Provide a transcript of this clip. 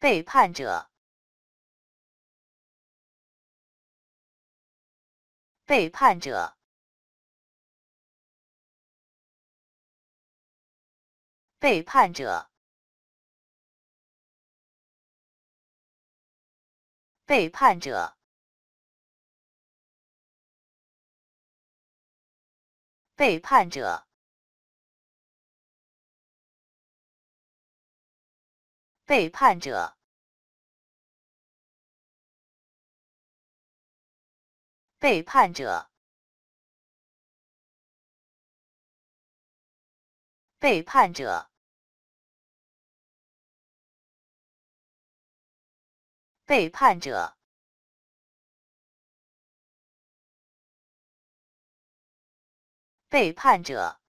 背叛者，背叛者，背叛者，背叛者，背叛者。背叛者，背叛者，背叛者，背叛者，背叛者。